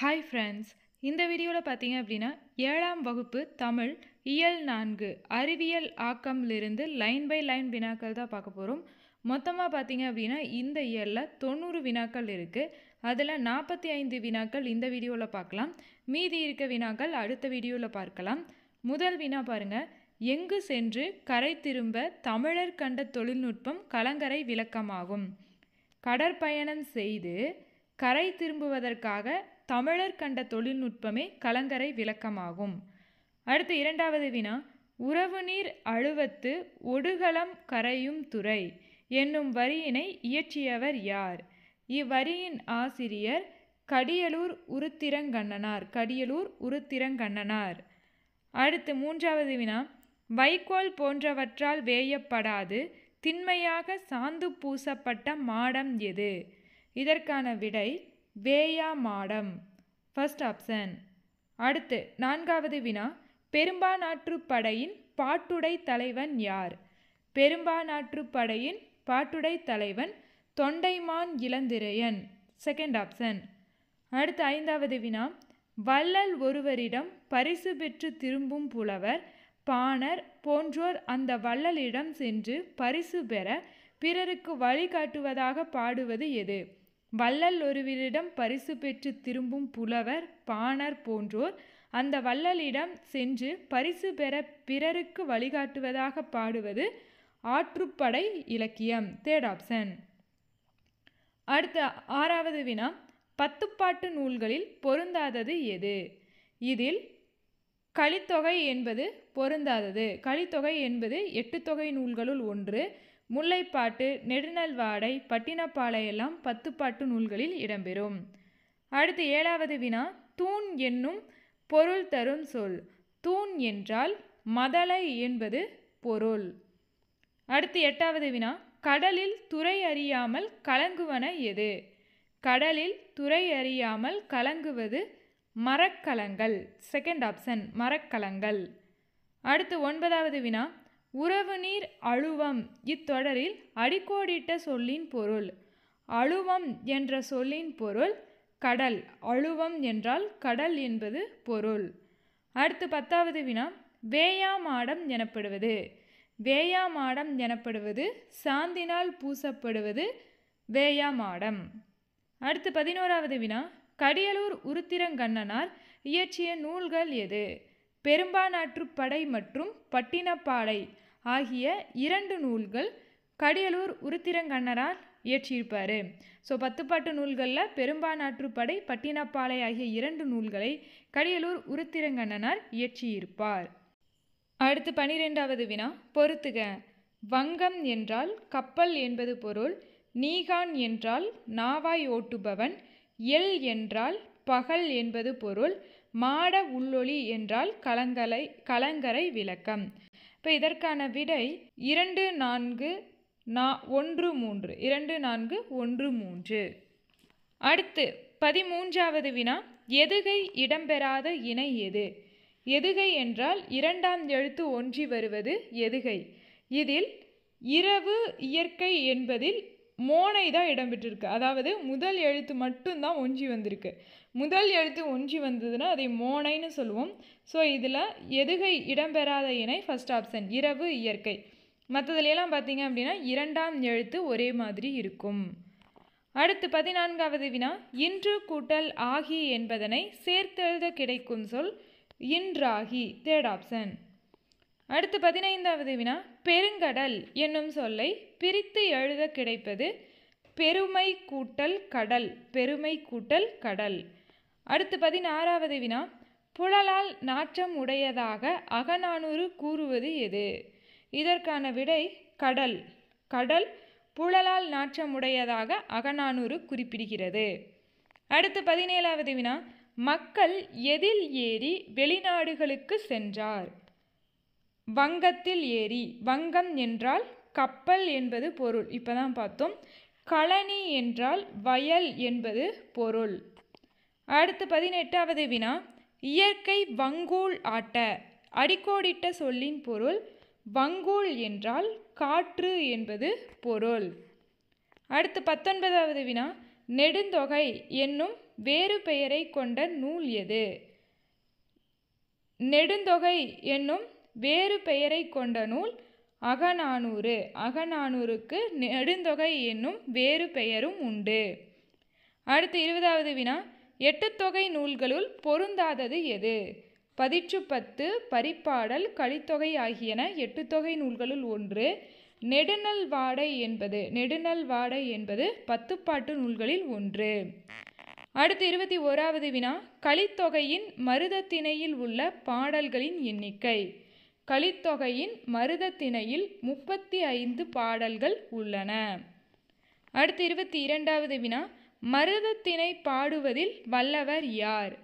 hi friends இந்த வீடியோவில் பார்த்தீங்க அப்படின்னா ஏழாம் வகுப்பு தமிழ் இயல் நான்கு அறிவியல் ஆக்கம்லிருந்து லைன் பை லைன் வினாக்கள் தான் பார்க்க போகிறோம் மொத்தமாக பார்த்தீங்க அப்படின்னா இந்த இயலில் தொண்ணூறு வினாக்கள் இருக்குது அதில் நாற்பத்தி ஐந்து வினாக்கள் இந்த வீடியோவில் பார்க்கலாம் மீதி இருக்க வினாக்கள் அடுத்த வீடியோவில் பார்க்கலாம் முதல் வினா பாருங்கள் எங்கு சென்று கரை திரும்ப தமிழர் கண்ட தொழில்நுட்பம் கலங்கரை விளக்கமாகும் கடற்பயணம் செய்து கரை திரும்புவதற்காக தமிழர் கண்ட தொழில்நுட்பமே கலங்கரை விளக்கமாகும் அடுத்து இரண்டாவது வினா உறவுநீர் அழுவத்து ஒடுகளம் கரையும் துறை என்னும் வரியினை இயற்றியவர் யார் இவ்வரியின் ஆசிரியர் கடியலூர் உருத்திரங்கண்ணனார் கடியலூர் உருத்திரங்கண்ணனார் அடுத்து மூன்றாவது வினா வைக்கோல் போன்றவற்றால் வேயப்படாது திண்மையாக சாந்து பூசப்பட்ட மாடம் எது இதற்கான விடை வேயா மாடம் ஃபர்ஸ்ட் ஆப்ஷன் அடுத்து நான்காவது வினா பெரும்பா படையின் பாட்டுடை தலைவன் யார் பெரும்பா படையின் பாட்டுடை தலைவன் தொண்டைமான் இளந்திரையன் செகண்ட் ஆப்ஷன் அடுத்து ஐந்தாவது வினா வள்ளல் ஒருவரிடம் பரிசு பெற்று திரும்பும் புலவர் பாணர் போன்றோர் அந்த வள்ளலிடம் சென்று பரிசு பெற பிறருக்கு வழிகாட்டுவதாக பாடுவது எது வள்ளல் ஒருவரிடம் பரிசு பெற்று திரும்பும் புலவர் பாணர் போன்றோர் அந்த வள்ளலிடம் சென்று பரிசு பெற பிறருக்கு வழிகாட்டுவதாக பாடுவது ஆற்றுப்படை இலக்கியம் தேர்ட் ஆப்ஷன் அடுத்த ஆறாவது வினா பத்துப்பாட்டு நூல்களில் பொருந்தாதது எது இதில் கலித்தொகை என்பது பொருந்தாதது கலித்தொகை என்பது எட்டு தொகை நூல்களுள் ஒன்று முல்லைப்பாட்டு நெடுநல்வாடை பட்டினப்பாலையெல்லாம் பத்துப்பாட்டு நூல்களில் இடம்பெறும் அடுத்து ஏழாவது வினா தூண் என்னும் பொருள் தரும் சொல் தூண் என்றால் மதலை என்பது பொருள் அடுத்து எட்டாவது வினா கடலில் துறை அறியாமல் கலங்குவன எது கடலில் துறை அறியாமல் கலங்குவது மரக்கலங்கள் செகண்ட் ஆப்ஷன் மரக்கலங்கள் அடுத்து ஒன்பதாவது வினா உறவு நீர் அழுவம் இத்தொடரில் அடிக்கோடிட்ட சொல்லின் பொருள் அழுவம் என்ற சொல்லின் பொருள் கடல் அழுவம் என்றால் கடல் என்பது பொருள் அடுத்து பத்தாவது வினா வேயாமாடம் எனப்படுவது வேயாமாடம் எனப்படுவது சாந்தினால் பூசப்படுவது வேயாமாடம் அடுத்து பதினோராவது வினா கடியலூர் உருத்திரங்கண்ணனார் இயற்றிய நூல்கள் எது படை மற்றும் பட்டினப்பாடை ஆகிய இரண்டு நூல்கள் கடியலூர் உருத்திரங்கண்ணரால் இயற்றியிருப்பார் ஸோ பத்துப்பாட்டு நூல்களில் பெரும்பானாற்றுப்படை பட்டினப்பாலை ஆகிய இரண்டு நூல்களை கடியலூர் உருத்திரங்கண்ணனார் இயற்றியிருப்பார் அடுத்து பனிரெண்டாவது வினா பொறுத்துக வங்கம் என்றால் கப்பல் என்பது பொருள் நீகான் என்றால் நாவாய் ஓட்டுபவன் எல் என்றால் பகல் என்பது பொருள் மாட உள்ளொளி என்றால் கலங்கலை கலங்கரை விளக்கம் இப்போ இதற்கான விடை இரண்டு நான்கு நா ஒன்று மூன்று இரண்டு நான்கு ஒன்று மூன்று அடுத்து பதிமூன்றாவது வினா எதுகை இடம்பெறாத இணை எது எதுகை என்றால் இரண்டாம் எழுத்து ஒன்றி வருவது எதுகை இதில் இரவு இயற்கை என்பதில் மோனை தான் இடம்பெற்றிருக்கு அதாவது முதல் எழுத்து மட்டும்தான் ஒன்றி வந்திருக்கு முதல் எழுத்து ஒன்றி வந்ததுன்னா அதை மோனைன்னு சொல்லுவோம் ஸோ இதில் எதுகை இடம்பெறாத இணை ஃபஸ்ட் ஆப்ஷன் இரவு இயற்கை மற்றதுலாம் பார்த்தீங்க அப்படின்னா இரண்டாம் எழுத்து ஒரே மாதிரி இருக்கும் அடுத்து பதினான்காவது வினா இன்று கூட்டல் ஆகி என்பதனை சேர்த்தெழுத கிடைக்கும் சொல் இன்றாகி தேர்ட் ஆப்ஷன் அடுத்து பதினைந்தாவது வினா பெருங்கடல் என்னும் சொல்லை பிரித்து எழுத கிடைப்பது பெருமை கூட்டல் கடல் பெருமை கூட்டல் கடல் அடுத்து பதினாறாவது வினா புழலால் நாற்றம் உடையதாக அகநானூறு கூறுவது எது இதற்கான விடை கடல் கடல் புழலால் நாற்றம் உடையதாக அகநானூறு குறிப்பிடுகிறது அடுத்து பதினேழாவது வினா மக்கள் எதில் ஏறி வெளிநாடுகளுக்கு சென்றார் வங்கத்தில் ஏறி வங்கம் என்றால் கப்பல் என்பது பொருள் இப்போ தான் பார்த்தோம் களனி என்றால் வயல் என்பது பொருள் அடுத்து பதினெட்டாவது வினா இயற்கை வங்கூல் ஆட்ட அடிக்கோடிட்ட சொல்லின் பொருள் வங்கூல் என்றால் காற்று என்பது பொருள் அடுத்து பத்தொன்பதாவது வினா நெடுந்தொகை என்னும் வேறு பெயரை கொண்ட நூல் எது நெடுந்தொகை என்னும் வேறு பெயரை கொண்ட நூல் அகநானூறு அகநானூறுக்கு நெடுந்தொகை என்னும் வேறு பெயரும் உண்டு அடுத்து இருபதாவது வினா எட்டுத்தொகை நூல்களுள் பொருந்தாதது எது பதிற்று பத்து பரிப்பாடல் கலித்தொகை ஆகியன எட்டுத்தொகை நூல்களுள் ஒன்று நெடுநல் வாடை என்பது நெடுநல் வாடை என்பது பத்துப்பாட்டு நூல்களில் ஒன்று அடுத்து இருபத்தி ஓராவது வினா கலித்தொகையின் மருதத்திணையில் உள்ள பாடல்களின் எண்ணிக்கை கலித்தொகையின் மருதத்திணையில் முப்பத்தி ஐந்து பாடல்கள் உள்ளன அடுத்து இருபத்தி இரண்டாவது வினா மருதத்திணை பாடுவதில் வல்லவர் யார்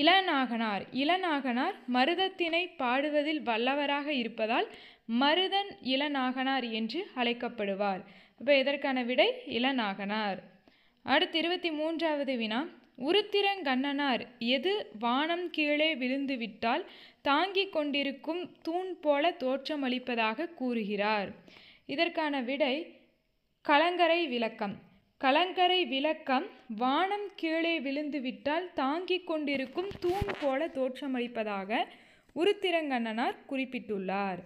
இளநாகனார் இளநாகனார் மருதத்தினை பாடுவதில் வல்லவராக இருப்பதால் மருதன் இளநாகனார் என்று அழைக்கப்படுவார் இப்போ இதற்கான விடை இளநாகனார் அடுத்து இருபத்தி மூன்றாவது வினா உருத்திரங்கண்ணனார் எது வானம் கீழே விழுந்துவிட்டால் தாங்கிக் கொண்டிருக்கும் தூண் போல தோற்றமளிப்பதாக கூறுகிறார் இதற்கான விடை கலங்கரை விளக்கம் கலங்கரை விளக்கம் வானம் கீழே விழுந்துவிட்டால் தாங்கிக் கொண்டிருக்கும் தூண் போல தோற்றமளிப்பதாக உருத்திரங்கண்ணனார் குறிப்பிட்டுள்ளார்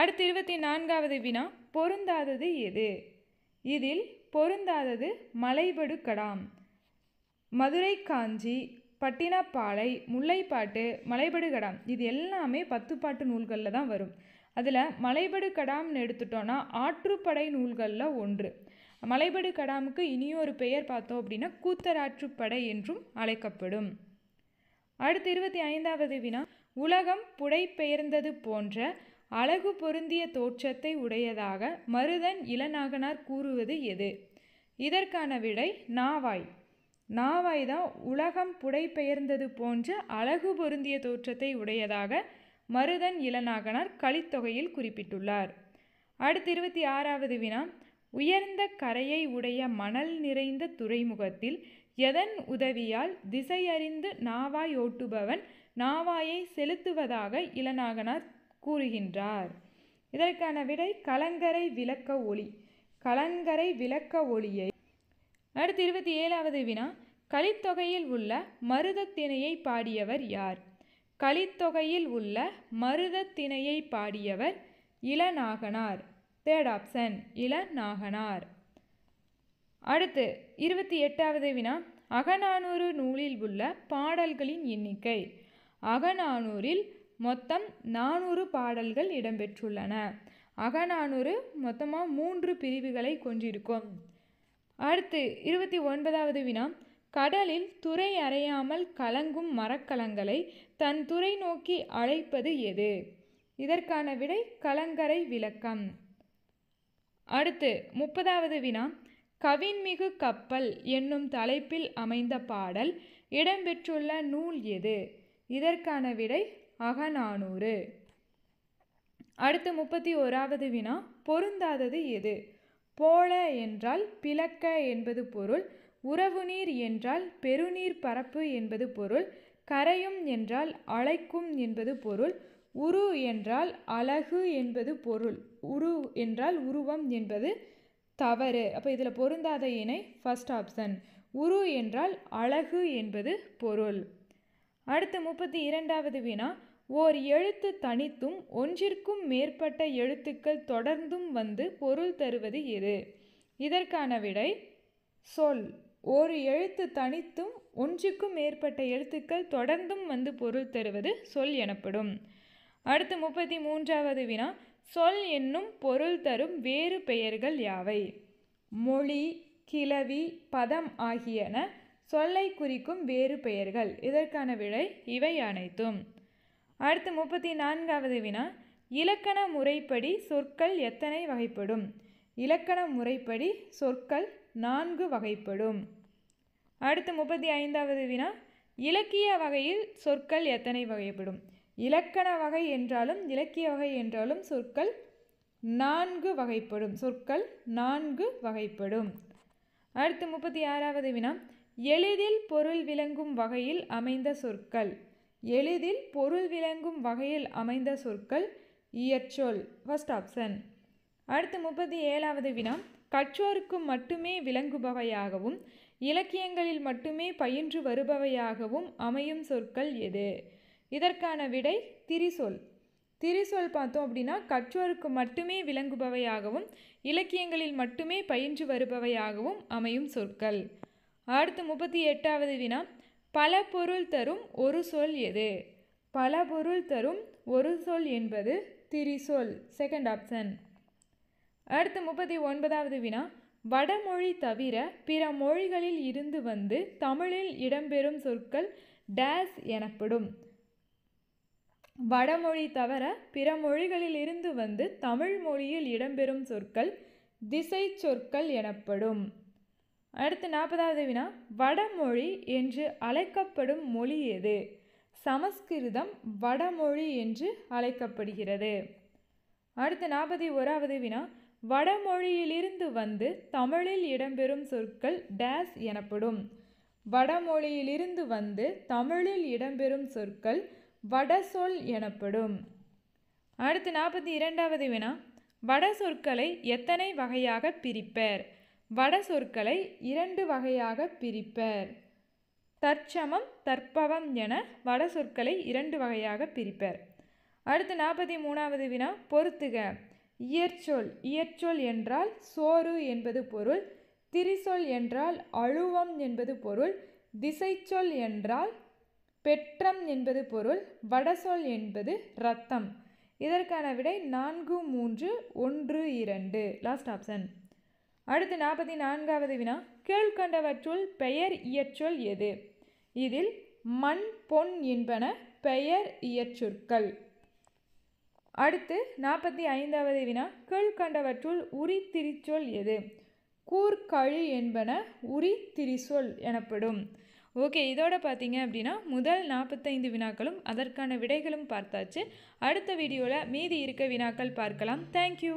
அடுத்து இருபத்தி நான்காவது வினா பொருந்தாதது எது இதில் பொருந்தாதது மலைபடு கடாம் மதுரை காஞ்சி பட்டினப்பாலை முல்லைப்பாட்டு மலைபடு கடாம் இது எல்லாமே பத்துப்பாட்டு நூல்களில் தான் வரும் அதில் மலைபடு கடாம்னு எடுத்துட்டோன்னா ஆற்றுப்படை நூல்களில் ஒன்று மலைபடு கடாமுக்கு இனியொரு பெயர் பார்த்தோம் அப்படின்னா கூத்தராற்றுப்படை என்றும் அழைக்கப்படும் அடுத்து இருபத்தி ஐந்தாவது வினா உலகம் புடைபெயர்ந்தது போன்ற அழகு பொருந்திய தோற்றத்தை உடையதாக மருதன் இளநாகனார் கூறுவது எது இதற்கான விடை நாவாய் நாவாய்தான் உலகம் புடைபெயர்ந்தது போன்ற அழகு பொருந்திய தோற்றத்தை உடையதாக மருதன் இளநாகனார் கலித்தொகையில் குறிப்பிட்டுள்ளார் அடுத்து இருபத்தி ஆறாவது வினா உயர்ந்த கரையை உடைய மணல் நிறைந்த துறைமுகத்தில் எதன் உதவியால் திசையறிந்து நாவாய் ஓட்டுபவன் நாவாயை செலுத்துவதாக இளநாகனார் கூறுகின்றார் இதற்கான விடை கலங்கரை விளக்க ஒளி கலங்கரை விளக்க ஒளியை அடுத்து இருபத்தி ஏழாவது வினா கலித்தொகையில் உள்ள மருதத்திணையை பாடியவர் யார் கலித்தொகையில் உள்ள மருதத்திணையை பாடியவர் இளநாகனார் தேர்ட் ஆப்ஷன் இளநாகனார் அடுத்து இருபத்தி எட்டாவது வினா அகநானூறு நூலில் உள்ள பாடல்களின் எண்ணிக்கை அகநானூரில் மொத்தம் நானூறு பாடல்கள் இடம்பெற்றுள்ளன அகநானூறு மொத்தமாக மூன்று பிரிவுகளை கொண்டிருக்கும் அடுத்து இருபத்தி ஒன்பதாவது வினா கடலில் துறை அறையாமல் கலங்கும் மரக்கலங்களை தன் துறை நோக்கி அழைப்பது எது இதற்கான விடை கலங்கரை விளக்கம் அடுத்து முப்பதாவது வினா கவின்மிகு கப்பல் என்னும் தலைப்பில் அமைந்த பாடல் இடம்பெற்றுள்ள நூல் எது இதற்கான விடை அகநானூறு அடுத்து முப்பத்தி ஓராவது வினா பொருந்தாதது எது போல என்றால் பிளக்க என்பது பொருள் உறவுநீர் என்றால் பெருநீர் பரப்பு என்பது பொருள் கரையும் என்றால் அழைக்கும் என்பது பொருள் உரு என்றால் அழகு என்பது பொருள் உரு என்றால் உருவம் என்பது தவறு அப்போ இதில் பொருந்தாத இணை ஃபஸ்ட் ஆப்ஷன் உரு என்றால் அழகு என்பது பொருள் அடுத்து முப்பத்தி இரண்டாவது வினா ஓர் எழுத்து தனித்தும் ஒன்றிற்கும் மேற்பட்ட எழுத்துக்கள் தொடர்ந்தும் வந்து பொருள் தருவது எது இதற்கான விடை சொல் ஒரு எழுத்து தனித்தும் ஒன்றுக்கும் மேற்பட்ட எழுத்துக்கள் தொடர்ந்தும் வந்து பொருள் தருவது சொல் எனப்படும் அடுத்து முப்பத்தி மூன்றாவது வினா சொல் என்னும் பொருள் தரும் வேறு பெயர்கள் யாவை மொழி கிளவி பதம் ஆகியன சொல்லை குறிக்கும் வேறு பெயர்கள் இதற்கான விடை இவை அனைத்தும் அடுத்து முப்பத்தி நான்காவது வினா இலக்கண முறைப்படி சொற்கள் எத்தனை வகைப்படும் இலக்கண முறைப்படி சொற்கள் நான்கு வகைப்படும் அடுத்து முப்பத்தி ஐந்தாவது வினா இலக்கிய வகையில் சொற்கள் எத்தனை வகைப்படும் இலக்கண வகை என்றாலும் இலக்கிய வகை என்றாலும் சொற்கள் நான்கு வகைப்படும் சொற்கள் நான்கு வகைப்படும் அடுத்து முப்பத்தி ஆறாவது வினா எளிதில் பொருள் விளங்கும் வகையில் அமைந்த சொற்கள் எளிதில் பொருள் விளங்கும் வகையில் அமைந்த சொற்கள் இயற்சொல் ஃபஸ்ட் ஆப்ஷன் அடுத்து முப்பத்தி ஏழாவது வினா கற்றோருக்கு மட்டுமே விளங்குபவையாகவும் இலக்கியங்களில் மட்டுமே பயின்று வருபவையாகவும் அமையும் சொற்கள் எது இதற்கான விடை திரிசொல் திரிசொல் பார்த்தோம் அப்படின்னா கற்றோருக்கு மட்டுமே விளங்குபவையாகவும் இலக்கியங்களில் மட்டுமே பயின்று வருபவையாகவும் அமையும் சொற்கள் அடுத்து முப்பத்தி எட்டாவது வினா பல பொருள் தரும் ஒரு சொல் எது பல பொருள் தரும் ஒரு சொல் என்பது திரிசொல் செகண்ட் ஆப்ஷன் அடுத்து முப்பத்தி ஒன்பதாவது வினா வடமொழி தவிர பிற மொழிகளில் இருந்து வந்து தமிழில் இடம்பெறும் சொற்கள் டேஸ் எனப்படும் வடமொழி தவிர பிற மொழிகளில் இருந்து வந்து தமிழ் மொழியில் இடம்பெறும் சொற்கள் திசை சொற்கள் எனப்படும் அடுத்து நாற்பதாவது வினா வடமொழி என்று அழைக்கப்படும் மொழி எது சமஸ்கிருதம் வடமொழி என்று அழைக்கப்படுகிறது அடுத்து நாற்பத்தி ஓராவது வினா வடமொழியிலிருந்து வந்து தமிழில் இடம்பெறும் சொற்கள் டேஸ் எனப்படும் வடமொழியிலிருந்து வந்து தமிழில் இடம்பெறும் சொற்கள் வடசொல் எனப்படும் அடுத்து நாற்பத்தி இரண்டாவது வினா வட சொற்களை எத்தனை வகையாக பிரிப்பர் வட சொற்களை இரண்டு வகையாக பிரிப்பர் தற்சமம் தற்பவம் என வட சொற்களை இரண்டு வகையாக பிரிப்பர் அடுத்து நாற்பத்தி மூணாவது வினா பொறுத்துக இயற்சொல் இயற்சொல் என்றால் சோறு என்பது பொருள் திரிசொல் என்றால் அழுவம் என்பது பொருள் திசைச்சொல் என்றால் பெற்றம் என்பது பொருள் வடசொல் என்பது ரத்தம் இதற்கான விடை நான்கு மூன்று ஒன்று இரண்டு லாஸ்ட் ஆப்ஷன் அடுத்து நாற்பத்தி நான்காவது வினா கீழ்கண்டவற்றுள் பெயர் இயற்சொல் எது இதில் மண் பொன் என்பன பெயர் இயற்சொற்கள் அடுத்து நாற்பத்தி ஐந்தாவது வினா கீழ்கண்டவற்றுள் உரி திரிச்சொல் எது கூர்கழி என்பன உரி திரிசொல் எனப்படும் ஓகே இதோட பார்த்தீங்க அப்படின்னா முதல் நாற்பத்தைந்து வினாக்களும் அதற்கான விடைகளும் பார்த்தாச்சு அடுத்த வீடியோவில் மீதி இருக்க வினாக்கள் பார்க்கலாம் தேங்க்யூ